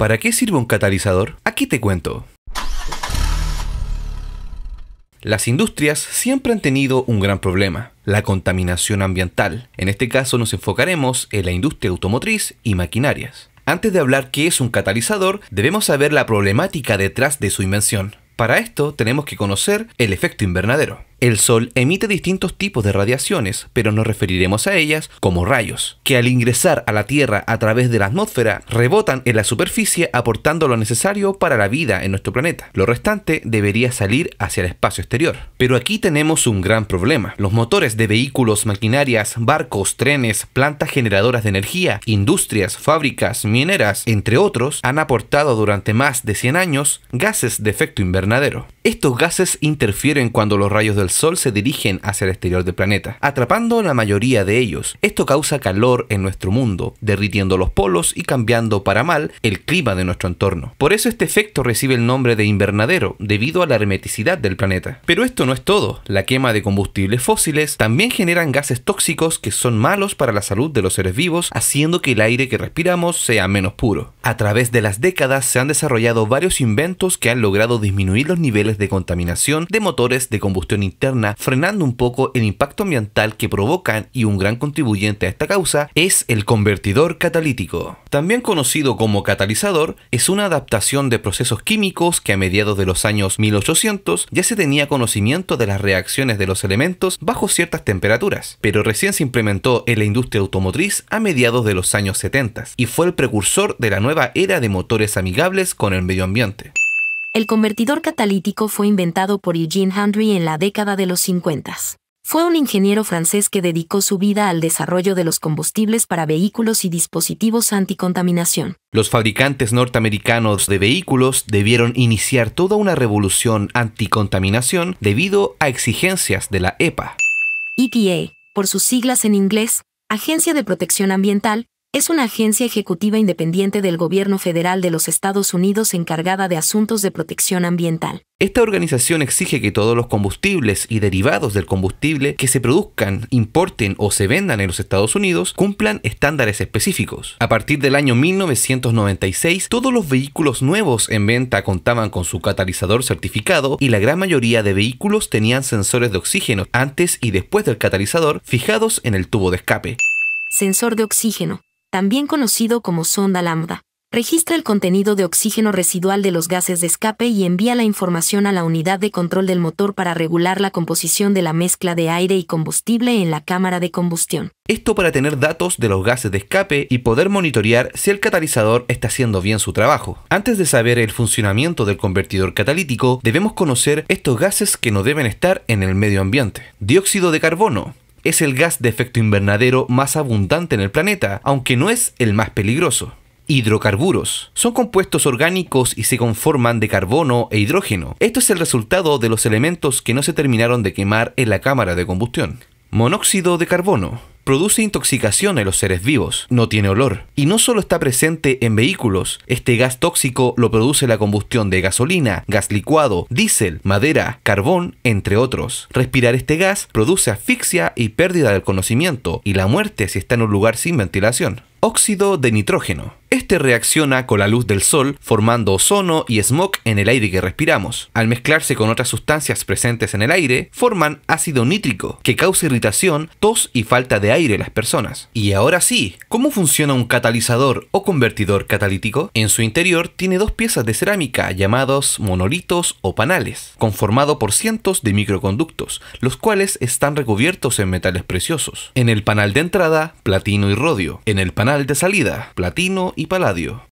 ¿Para qué sirve un catalizador? Aquí te cuento. Las industrias siempre han tenido un gran problema, la contaminación ambiental. En este caso nos enfocaremos en la industria automotriz y maquinarias. Antes de hablar qué es un catalizador, debemos saber la problemática detrás de su invención. Para esto tenemos que conocer el efecto invernadero. El Sol emite distintos tipos de radiaciones, pero nos referiremos a ellas como rayos, que al ingresar a la Tierra a través de la atmósfera rebotan en la superficie aportando lo necesario para la vida en nuestro planeta. Lo restante debería salir hacia el espacio exterior. Pero aquí tenemos un gran problema. Los motores de vehículos, maquinarias, barcos, trenes, plantas generadoras de energía, industrias, fábricas, mineras, entre otros, han aportado durante más de 100 años gases de efecto invernadero. Estos gases interfieren cuando los rayos del Sol se dirigen hacia el exterior del planeta, atrapando la mayoría de ellos. Esto causa calor en nuestro mundo, derritiendo los polos y cambiando para mal el clima de nuestro entorno. Por eso este efecto recibe el nombre de invernadero, debido a la hermeticidad del planeta. Pero esto no es todo, la quema de combustibles fósiles también generan gases tóxicos que son malos para la salud de los seres vivos, haciendo que el aire que respiramos sea menos puro. A través de las décadas se han desarrollado varios inventos que han logrado disminuir los niveles de contaminación de motores de combustión interna frenando un poco el impacto ambiental que provocan y un gran contribuyente a esta causa es el convertidor catalítico. También conocido como catalizador, es una adaptación de procesos químicos que a mediados de los años 1800 ya se tenía conocimiento de las reacciones de los elementos bajo ciertas temperaturas, pero recién se implementó en la industria automotriz a mediados de los años 70 y fue el precursor de la nueva era de motores amigables con el medio ambiente. El convertidor catalítico fue inventado por Eugene Henry en la década de los 50. Fue un ingeniero francés que dedicó su vida al desarrollo de los combustibles para vehículos y dispositivos anticontaminación. Los fabricantes norteamericanos de vehículos debieron iniciar toda una revolución anticontaminación debido a exigencias de la EPA. EPA, por sus siglas en inglés, Agencia de Protección Ambiental, es una agencia ejecutiva independiente del gobierno federal de los Estados Unidos encargada de asuntos de protección ambiental. Esta organización exige que todos los combustibles y derivados del combustible que se produzcan, importen o se vendan en los Estados Unidos cumplan estándares específicos. A partir del año 1996, todos los vehículos nuevos en venta contaban con su catalizador certificado y la gran mayoría de vehículos tenían sensores de oxígeno antes y después del catalizador fijados en el tubo de escape. Sensor de oxígeno también conocido como sonda lambda. Registra el contenido de oxígeno residual de los gases de escape y envía la información a la unidad de control del motor para regular la composición de la mezcla de aire y combustible en la cámara de combustión. Esto para tener datos de los gases de escape y poder monitorear si el catalizador está haciendo bien su trabajo. Antes de saber el funcionamiento del convertidor catalítico, debemos conocer estos gases que no deben estar en el medio ambiente. Dióxido de carbono es el gas de efecto invernadero más abundante en el planeta, aunque no es el más peligroso. Hidrocarburos. Son compuestos orgánicos y se conforman de carbono e hidrógeno. Esto es el resultado de los elementos que no se terminaron de quemar en la cámara de combustión. Monóxido de carbono produce intoxicación en los seres vivos, no tiene olor. Y no solo está presente en vehículos, este gas tóxico lo produce la combustión de gasolina, gas licuado, diésel, madera, carbón, entre otros. Respirar este gas produce asfixia y pérdida del conocimiento, y la muerte si está en un lugar sin ventilación. Óxido de nitrógeno. Este reacciona con la luz del sol, formando ozono y smog en el aire que respiramos. Al mezclarse con otras sustancias presentes en el aire, forman ácido nítrico, que causa irritación, tos y falta de aire en las personas. Y ahora sí, ¿cómo funciona un catalizador o convertidor catalítico? En su interior tiene dos piezas de cerámica llamados monolitos o panales, conformado por cientos de microconductos, los cuales están recubiertos en metales preciosos. En el panal de entrada, platino y rodio. En el panal de salida, platino y y paladio.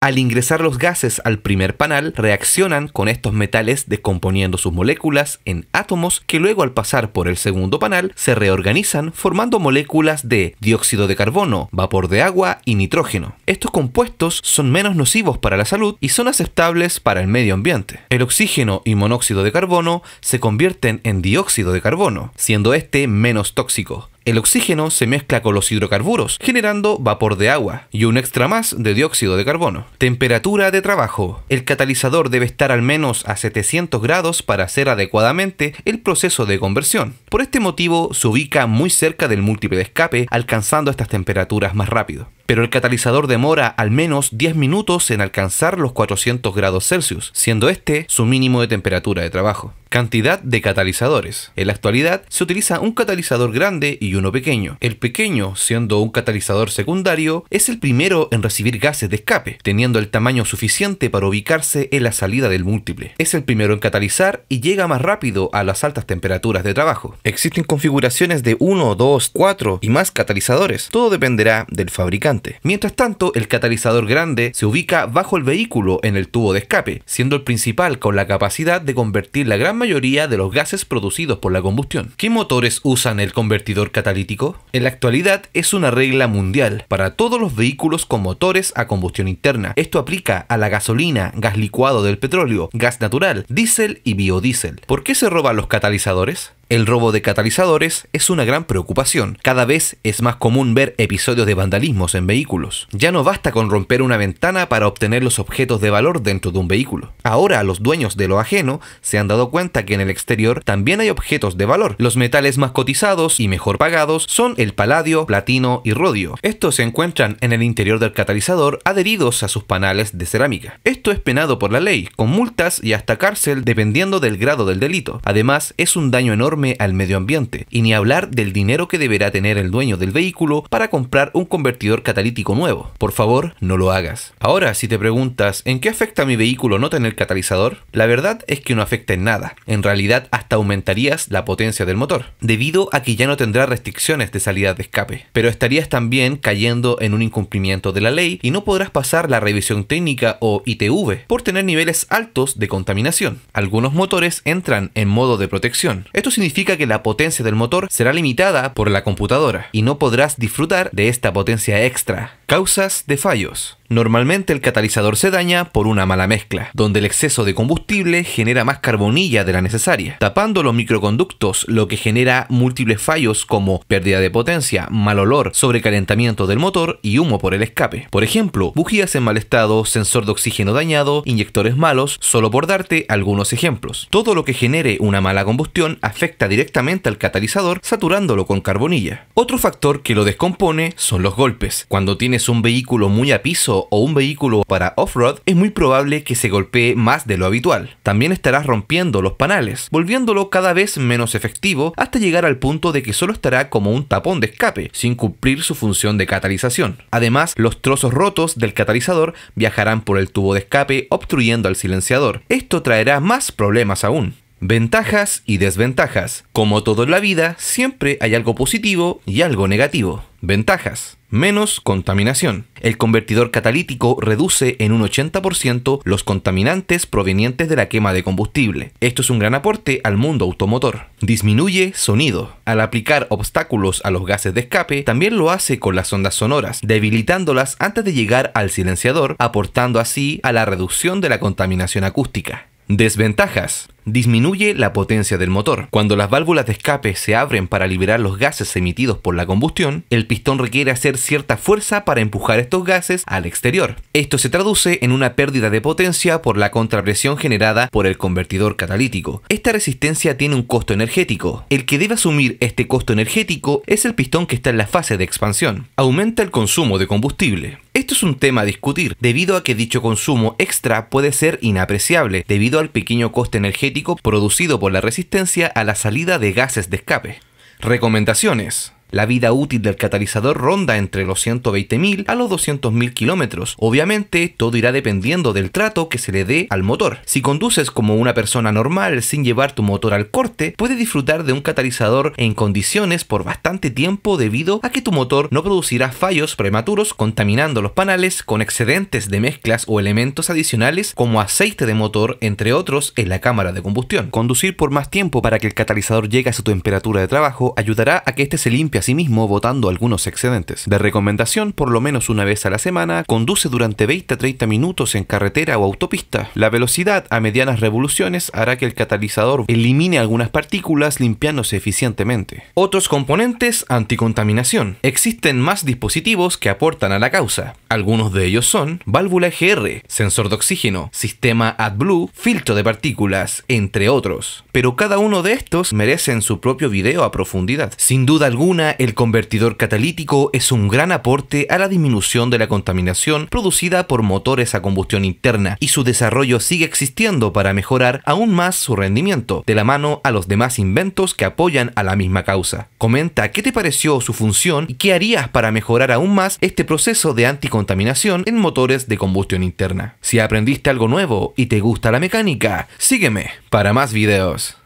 Al ingresar los gases al primer panal, reaccionan con estos metales descomponiendo sus moléculas en átomos que luego al pasar por el segundo panal se reorganizan formando moléculas de dióxido de carbono, vapor de agua y nitrógeno. Estos compuestos son menos nocivos para la salud y son aceptables para el medio ambiente. El oxígeno y monóxido de carbono se convierten en dióxido de carbono, siendo este menos tóxico el oxígeno se mezcla con los hidrocarburos, generando vapor de agua y un extra más de dióxido de carbono. Temperatura de trabajo. El catalizador debe estar al menos a 700 grados para hacer adecuadamente el proceso de conversión. Por este motivo se ubica muy cerca del múltiple de escape, alcanzando estas temperaturas más rápido pero el catalizador demora al menos 10 minutos en alcanzar los 400 grados Celsius, siendo este su mínimo de temperatura de trabajo. Cantidad de catalizadores. En la actualidad se utiliza un catalizador grande y uno pequeño. El pequeño, siendo un catalizador secundario, es el primero en recibir gases de escape, teniendo el tamaño suficiente para ubicarse en la salida del múltiple. Es el primero en catalizar y llega más rápido a las altas temperaturas de trabajo. Existen configuraciones de 1, 2, 4 y más catalizadores. Todo dependerá del fabricante. Mientras tanto, el catalizador grande se ubica bajo el vehículo en el tubo de escape, siendo el principal con la capacidad de convertir la gran mayoría de los gases producidos por la combustión. ¿Qué motores usan el convertidor catalítico? En la actualidad es una regla mundial para todos los vehículos con motores a combustión interna. Esto aplica a la gasolina, gas licuado del petróleo, gas natural, diésel y biodiesel. ¿Por qué se roban los catalizadores? El robo de catalizadores es una gran preocupación. Cada vez es más común ver episodios de vandalismos en vehículos. Ya no basta con romper una ventana para obtener los objetos de valor dentro de un vehículo. Ahora los dueños de lo ajeno se han dado cuenta que en el exterior también hay objetos de valor. Los metales más cotizados y mejor pagados son el paladio, platino y rodio. Estos se encuentran en el interior del catalizador adheridos a sus panales de cerámica. Esto es penado por la ley, con multas y hasta cárcel dependiendo del grado del delito. Además, es un daño enorme al medio ambiente, y ni hablar del dinero que deberá tener el dueño del vehículo para comprar un convertidor catalítico nuevo. Por favor, no lo hagas. Ahora, si te preguntas, ¿en qué afecta a mi vehículo no tener catalizador? La verdad es que no afecta en nada. En realidad, hasta aumentarías la potencia del motor, debido a que ya no tendrá restricciones de salida de escape. Pero estarías también cayendo en un incumplimiento de la ley y no podrás pasar la revisión técnica o ITV por tener niveles altos de contaminación. Algunos motores entran en modo de protección. Esto significa significa que la potencia del motor será limitada por la computadora y no podrás disfrutar de esta potencia extra. Causas de fallos. Normalmente el catalizador se daña por una mala mezcla, donde el exceso de combustible genera más carbonilla de la necesaria, tapando los microconductos, lo que genera múltiples fallos como pérdida de potencia, mal olor, sobrecalentamiento del motor y humo por el escape. Por ejemplo, bujías en mal estado, sensor de oxígeno dañado, inyectores malos, solo por darte algunos ejemplos. Todo lo que genere una mala combustión afecta directamente al catalizador saturándolo con carbonilla. Otro factor que lo descompone son los golpes. Cuando tienes un vehículo muy a piso o un vehículo para off-road, es muy probable que se golpee más de lo habitual. También estarás rompiendo los panales, volviéndolo cada vez menos efectivo hasta llegar al punto de que solo estará como un tapón de escape, sin cumplir su función de catalización. Además, los trozos rotos del catalizador viajarán por el tubo de escape obstruyendo al silenciador. Esto traerá más problemas aún. Ventajas y desventajas. Como todo en la vida, siempre hay algo positivo y algo negativo. Ventajas menos contaminación. El convertidor catalítico reduce en un 80% los contaminantes provenientes de la quema de combustible. Esto es un gran aporte al mundo automotor. Disminuye sonido. Al aplicar obstáculos a los gases de escape, también lo hace con las ondas sonoras, debilitándolas antes de llegar al silenciador, aportando así a la reducción de la contaminación acústica. Desventajas disminuye la potencia del motor. Cuando las válvulas de escape se abren para liberar los gases emitidos por la combustión, el pistón requiere hacer cierta fuerza para empujar estos gases al exterior. Esto se traduce en una pérdida de potencia por la contrapresión generada por el convertidor catalítico. Esta resistencia tiene un costo energético. El que debe asumir este costo energético es el pistón que está en la fase de expansión. Aumenta el consumo de combustible. Esto es un tema a discutir, debido a que dicho consumo extra puede ser inapreciable, debido al pequeño coste energético producido por la resistencia a la salida de gases de escape. Recomendaciones. La vida útil del catalizador ronda entre los 120.000 a los 200.000 kilómetros. Obviamente, todo irá dependiendo del trato que se le dé al motor. Si conduces como una persona normal sin llevar tu motor al corte, puedes disfrutar de un catalizador en condiciones por bastante tiempo debido a que tu motor no producirá fallos prematuros contaminando los panales con excedentes de mezclas o elementos adicionales como aceite de motor, entre otros, en la cámara de combustión. Conducir por más tiempo para que el catalizador llegue a su temperatura de trabajo ayudará a que este se limpie asimismo botando algunos excedentes. De recomendación, por lo menos una vez a la semana, conduce durante 20 a 30 minutos en carretera o autopista. La velocidad a medianas revoluciones hará que el catalizador elimine algunas partículas limpiándose eficientemente. Otros componentes anticontaminación. Existen más dispositivos que aportan a la causa. Algunos de ellos son válvula EGR, sensor de oxígeno, sistema AdBlue, filtro de partículas, entre otros. Pero cada uno de estos merecen su propio video a profundidad. Sin duda alguna, el convertidor catalítico es un gran aporte a la disminución de la contaminación producida por motores a combustión interna y su desarrollo sigue existiendo para mejorar aún más su rendimiento, de la mano a los demás inventos que apoyan a la misma causa. Comenta qué te pareció su función y qué harías para mejorar aún más este proceso de anticontaminación en motores de combustión interna. Si aprendiste algo nuevo y te gusta la mecánica, sígueme para más videos.